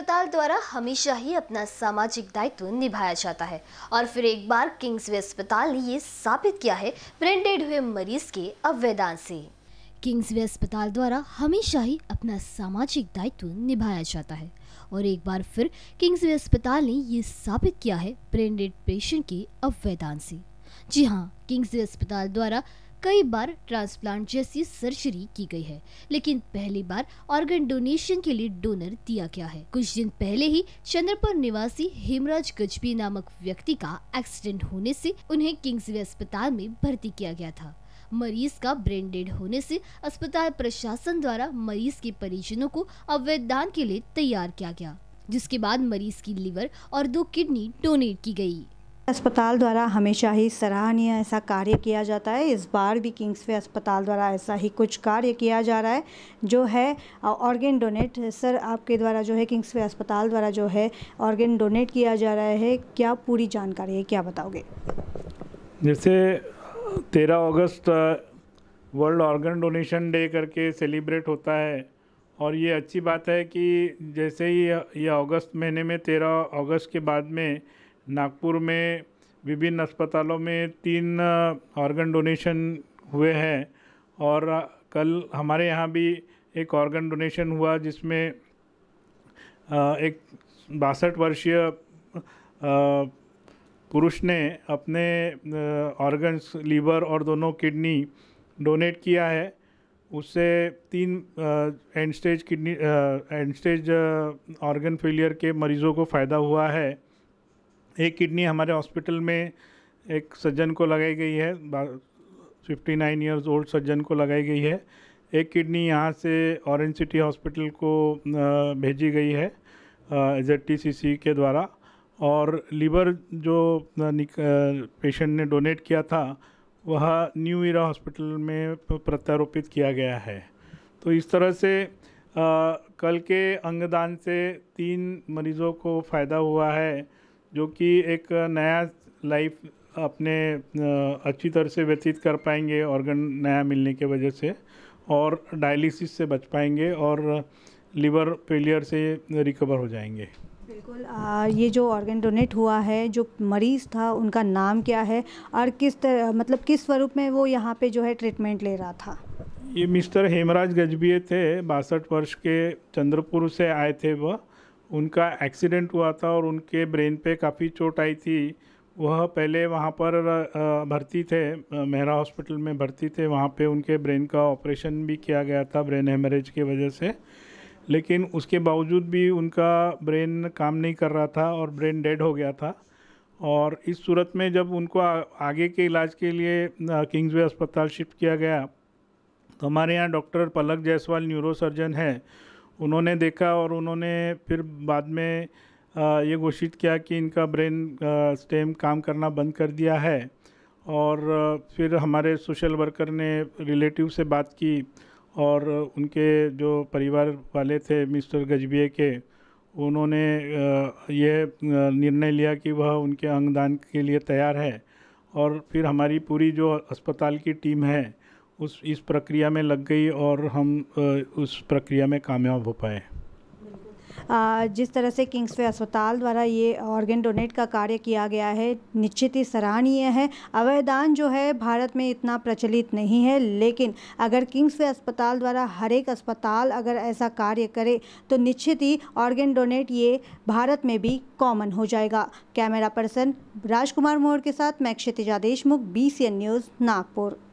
अस्पताल द्वारा हमेशा ही अपना सामाजिक दायित्व निभाया जाता है और फिर एक बार किंग्सवे अस्पताल ने ये साबित किया है ब्रेन हुए मरीज के अवैदान से किंग्सवे अस्पताल द्वारा हमेशा ही अपना सामाजिक दायित्व निभाया जाता है और एक बार फिर किंग्सवे अस्पताल ने ये साबित किया है ब्रेन पेशेंट के अवैदान से जी हाँ किंग्सवे अस्पताल द्वारा कई बार ट्रांसप्लांट जैसी सर्जरी की गई है लेकिन पहली बार ऑर्गन डोनेशन के लिए डोनर दिया गया है कुछ दिन पहले ही चंद्रपुर निवासी हेमराज गजबी नामक व्यक्ति का एक्सीडेंट होने से उन्हें वे अस्पताल में भर्ती किया गया था मरीज का ब्रेन डेड होने से अस्पताल प्रशासन द्वारा मरीज के परिजनों को अवैध दान के लिए तैयार किया गया जिसके बाद मरीज की लिवर और दो किडनी डोनेट की गई अस्पताल द्वारा हमेशा ही सराहनीय ऐसा कार्य किया जाता है इस बार भी किंग्सवे अस्पताल द्वारा ऐसा ही कुछ कार्य किया जा रहा है जो है ऑर्गेन डोनेट सर आपके द्वारा जो है किंग्सवे अस्पताल द्वारा जो है ऑर्गेन डोनेट किया जा रहा है क्या पूरी जानकारी है क्या बताओगे जैसे तेरह अगस्त वर्ल्ड ऑर्गन डोनेशन डे करके सेलिब्रेट होता है और ये अच्छी बात है कि जैसे ही यह अगस्त महीने में तेरह अगस्त के बाद में नागपुर में विभिन्न अस्पतालों में तीन ऑर्गन डोनेशन हुए हैं और कल हमारे यहाँ भी एक ऑर्गन डोनेशन हुआ जिसमें एक बासठ वर्षीय पुरुष ने अपने ऑर्गन्स लीवर और दोनों किडनी डोनेट किया है उससे तीन end stage kidney end stage organ failure के मरीज़ों को फ़ायदा हुआ है एक किडनी हमारे हॉस्पिटल में एक सज्जन को लगाई गई है फिफ्टी नाइन ईयर्स ओल्ड सज्जन को लगाई गई है एक किडनी यहाँ से ऑरेंज सिटी हॉस्पिटल को भेजी गई है जेड के द्वारा और लीवर जो पेशेंट ने डोनेट किया था वह न्यू इरा हॉस्पिटल में प्रत्यारोपित किया गया है तो इस तरह से आ, कल के अंगदान से तीन मरीज़ों को फ़ायदा हुआ है जो कि एक नया लाइफ अपने अच्छी तरह से व्यतीत कर पाएंगे ऑर्गन नया मिलने के वजह से और डायलिसिस से बच पाएंगे और लिवर फेलियर से रिकवर हो जाएंगे बिल्कुल आ, ये जो ऑर्गन डोनेट हुआ है जो मरीज़ था उनका नाम क्या है और किस तरह मतलब किस स्वरूप में वो यहाँ पे जो है ट्रीटमेंट ले रहा था ये मिस्टर हेमराज गजबिए थे बासठ वर्ष के चंद्रपुर से आए थे वह उनका एक्सीडेंट हुआ था और उनके ब्रेन पे काफ़ी चोट आई थी वह पहले वहाँ पर भर्ती थे मेहरा हॉस्पिटल में भर्ती थे वहाँ पे उनके ब्रेन का ऑपरेशन भी किया गया था ब्रेन हेमरेज की वजह से लेकिन उसके बावजूद भी उनका ब्रेन काम नहीं कर रहा था और ब्रेन डेड हो गया था और इस सूरत में जब उनको आगे के इलाज के लिए किंग्सवे अस्पताल शिफ्ट किया गया तो हमारे यहाँ डॉक्टर पलक जायसवाल न्यूरोसर्जन है उन्होंने देखा और उन्होंने फिर बाद में ये घोषित किया कि इनका ब्रेन स्टेम काम करना बंद कर दिया है और फिर हमारे सोशल वर्कर ने रिलेटिव से बात की और उनके जो परिवार वाले थे मिस्टर गजबिये के उन्होंने यह निर्णय लिया कि वह उनके अंगदान के लिए तैयार है और फिर हमारी पूरी जो अस्पताल की टीम है उस इस प्रक्रिया में लग गई और हम उस प्रक्रिया में कामयाब हो पाए जिस तरह से किंग्सवे अस्पताल द्वारा ये ऑर्गेन डोनेट का कार्य किया गया है निश्चित ही सराहनीय है अवयदान जो है भारत में इतना प्रचलित नहीं है लेकिन अगर किंग्सवे अस्पताल द्वारा हर एक अस्पताल अगर ऐसा कार्य करे तो निश्चित ही ऑर्गेन डोनेट ये भारत में भी कॉमन हो जाएगा कैमरा पर्सन राजकुमार मोहर के साथ मैं क्षितिजा देशमुख बी न्यूज़ नागपुर